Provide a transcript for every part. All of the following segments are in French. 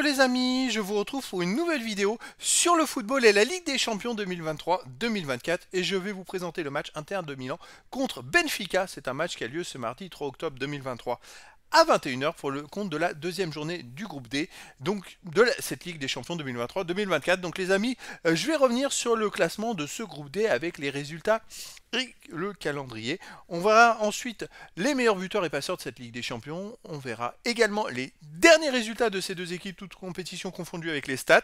les amis, je vous retrouve pour une nouvelle vidéo sur le football et la Ligue des Champions 2023-2024 et je vais vous présenter le match interne de Milan contre Benfica. C'est un match qui a lieu ce mardi 3 octobre 2023 à 21h pour le compte de la deuxième journée du groupe D, donc de cette Ligue des Champions 2023-2024. Donc les amis, euh, je vais revenir sur le classement de ce groupe D avec les résultats et le calendrier. On verra ensuite les meilleurs buteurs et passeurs de cette Ligue des Champions. On verra également les derniers résultats de ces deux équipes, toutes compétitions confondues avec les stats.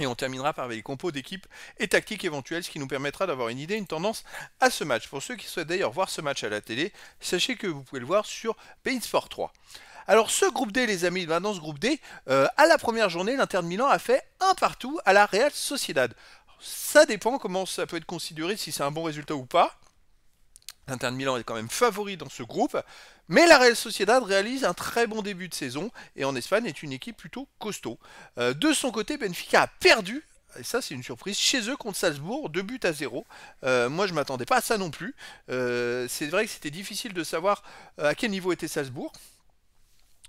Et on terminera par les compos d'équipe et tactiques éventuelles, ce qui nous permettra d'avoir une idée, une tendance à ce match. Pour ceux qui souhaitent d'ailleurs voir ce match à la télé, sachez que vous pouvez le voir sur pays Sport 3. Alors ce groupe D, les amis, ben, dans ce groupe D, euh, à la première journée, l'Inter de Milan a fait un partout à la Real Sociedad. Ça dépend comment ça peut être considéré, si c'est un bon résultat ou pas. L'Inter de Milan est quand même favori dans ce groupe, mais la Real Sociedad réalise un très bon début de saison et en Espagne est une équipe plutôt costaud. Euh, de son côté, Benfica a perdu et ça c'est une surprise, chez eux contre Salzbourg, 2 buts à 0. Euh, moi je ne m'attendais pas à ça non plus. Euh, c'est vrai que c'était difficile de savoir à quel niveau était Salzbourg.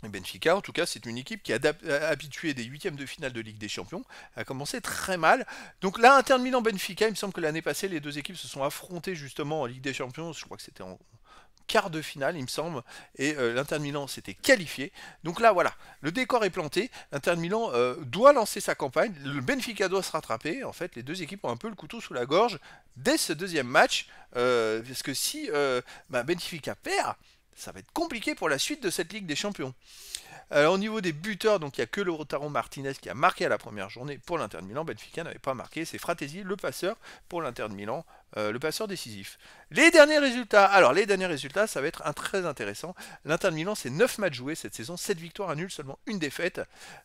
Benfica, en tout cas, c'est une équipe qui a habitué des huitièmes de finale de Ligue des Champions, a commencé très mal. Donc là, un benfica il me semble que l'année passée, les deux équipes se sont affrontées justement en Ligue des Champions, je crois que c'était en quart de finale, il me semble, et euh, l'Inter Milan s'était qualifié. Donc là, voilà, le décor est planté. L'Inter Milan euh, doit lancer sa campagne. Le Benfica doit se rattraper. En fait, les deux équipes ont un peu le couteau sous la gorge dès ce deuxième match, euh, parce que si bah, Benfica perd, ça va être compliqué pour la suite de cette Ligue des Champions. Alors, euh, au niveau des buteurs, donc il n'y a que le Rotaro Martinez qui a marqué à la première journée pour l'Inter de Milan. Benfica n'avait pas marqué. C'est Fratesi, le passeur pour l'Inter de Milan, euh, le passeur décisif. Les derniers résultats. Alors, les derniers résultats, ça va être un très intéressant. L'Inter de Milan, c'est 9 matchs joués cette saison, 7 victoires à nul, seulement une défaite.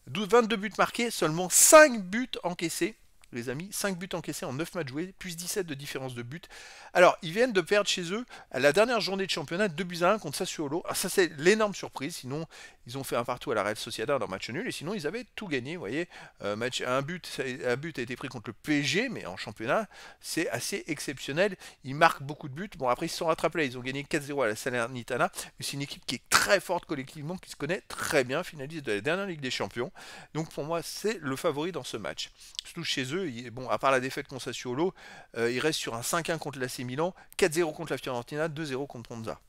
22 buts marqués, seulement 5 buts encaissés les amis. 5 buts encaissés en 9 matchs joués, plus 17 de différence de but. Alors, ils viennent de perdre chez eux la dernière journée de championnat 2 buts à 1 contre Sassuolo. Ah, ça, c'est l'énorme surprise. Sinon, ils ont fait un partout à la Real Sociedad dans match nul, et sinon ils avaient tout gagné, vous voyez. Euh, un, but, un but a été pris contre le PSG, mais en championnat, c'est assez exceptionnel. Ils marquent beaucoup de buts. Bon, après, ils se sont rattrapés, ils ont gagné 4-0 à la Salernitana. C'est une équipe qui est très forte collectivement, qui se connaît très bien, finaliste de la dernière Ligue des Champions. Donc pour moi, c'est le favori dans ce match. Surtout chez eux, bon, à part la défaite contre Sassuolo, euh, ils restent sur un 5-1 contre l'AC Milan, 4-0 contre la Fiorentina, 2-0 contre Monza.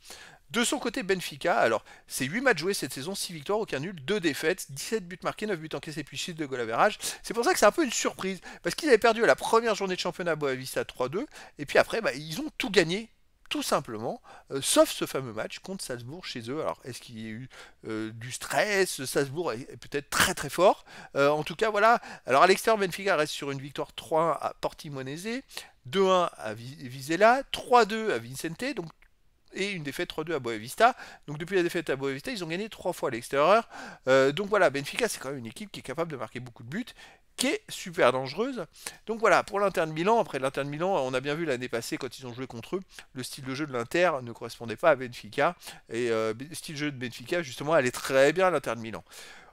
De son côté, Benfica, alors c'est 8 matchs joués cette saison, 6 victoires, aucun nul, 2 défaites, 17 buts marqués, 9 buts encaissés, puis 6 de goal average. C'est pour ça que c'est un peu une surprise, parce qu'ils avaient perdu à la première journée de championnat à Boavista 3-2, et puis après, bah, ils ont tout gagné tout simplement, euh, sauf ce fameux match contre Salzbourg chez eux. Alors, est-ce qu'il y a eu euh, du stress Salzbourg est, peut-être très très fort. Euh, en tout cas, voilà. Alors, à l'extérieur, Benfica reste sur une victoire 3-1 à Portimonese, 2-1 à Vizela, 3-2 à Vincente. Donc, et une défaite 3-2 à Boavista. Donc depuis la défaite à Boavista, ils ont gagné 3 fois à l'extérieur. Euh, donc voilà, Benfica, c'est quand même une équipe qui est capable de marquer beaucoup de buts, qui est super dangereuse. Donc voilà, pour l'Inter de Milan, après l'Inter de Milan, on a bien vu l'année passée quand ils ont joué contre eux, le style de jeu de l'Inter ne correspondait pas à Benfica. Et le euh, style de jeu de Benfica, justement, allait très bien à l'Inter de Milan.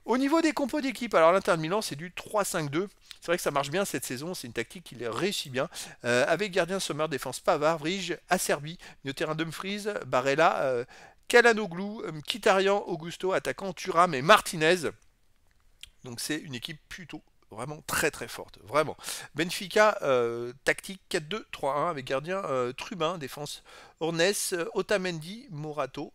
Au niveau des compos d'équipe, alors l'Inter Milan, c'est du 3-5-2. C'est vrai que ça marche bien cette saison, c'est une tactique qui les réussit bien. Euh, avec gardien Sommer, défense Pavard, Vrige, Acerbi, le terrain Dumfries, Barella, euh, euh Kitarian, Augusto, attaquant Turam et Martinez. Donc c'est une équipe plutôt vraiment très très forte, vraiment. Benfica, euh, tactique 4-2-3-1 avec gardien Trubin, défense Ornes, Otamendi, Morato,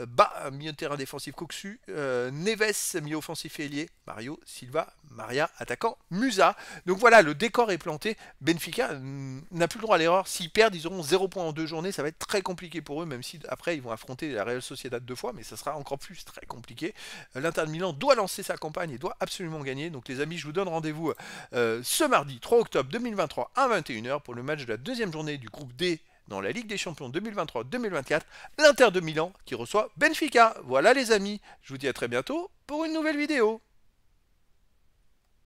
euh, Bas, milieu terrain défensif Coxu, euh, Neves, milieu offensif ailier, Mario, Silva, Maria, attaquant, Musa. Donc voilà, le décor est planté. Benfica hmm, n'a plus le droit à l'erreur. S'ils perdent, ils auront 0 points en deux journées. Ça va être très compliqué pour eux, même si après ils vont affronter la Real Sociedad deux fois, mais ça sera encore plus très compliqué. Euh, L'Inter Milan doit lancer sa campagne et doit absolument gagner. Donc les amis, je vous donne rendez-vous ce mardi 3 octobre 2023 à 21h pour le match de la deuxième journée du groupe D dans la Ligue des Champions 2023-2024, l'Inter de Milan qui reçoit Benfica. Voilà les amis, je vous dis à très bientôt pour une nouvelle vidéo.